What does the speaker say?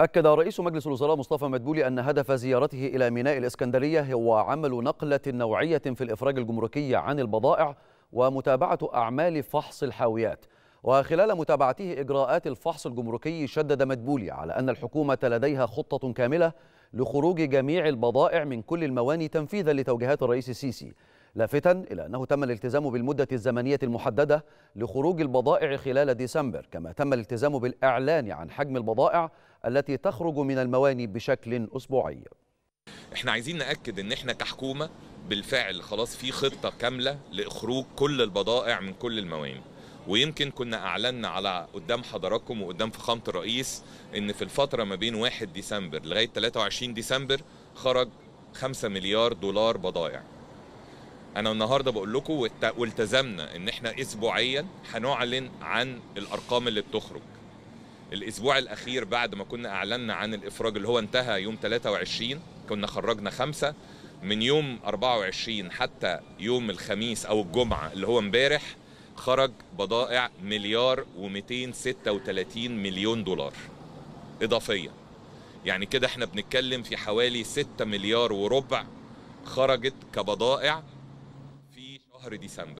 أكد رئيس مجلس الوزراء مصطفى مدبولي أن هدف زيارته إلى ميناء الإسكندرية هو عمل نقلة نوعية في الإفراج الجمركي عن البضائع ومتابعة أعمال فحص الحاويات وخلال متابعته إجراءات الفحص الجمركي شدد مدبولي على أن الحكومة لديها خطة كاملة لخروج جميع البضائع من كل المواني تنفيذا لتوجيهات الرئيس السيسي لافتا إلى أنه تم الالتزام بالمدة الزمنية المحددة لخروج البضائع خلال ديسمبر كما تم الالتزام بالإعلان عن حجم البضائع التي تخرج من المواني بشكل أسبوعي احنا عايزين ناكد ان احنا كحكومه بالفعل خلاص في خطه كامله لإخروج كل البضائع من كل المواني ويمكن كنا اعلنا على قدام حضراتكم وقدام فخامه الرئيس ان في الفتره ما بين 1 ديسمبر لغايه 23 ديسمبر خرج 5 مليار دولار بضائع انا النهارده بقول لكم والتزمنا ان احنا اسبوعيا هنعلن عن الارقام اللي بتخرج الاسبوع الاخير بعد ما كنا اعلنا عن الافراج اللي هو انتهى يوم 23 كنا خرجنا خمسة من يوم 24 حتى يوم الخميس او الجمعه اللي هو امبارح خرج بضائع مليار و236 مليون دولار إضافية يعني كده احنا بنتكلم في حوالي 6 مليار وربع خرجت كبضائع في شهر ديسمبر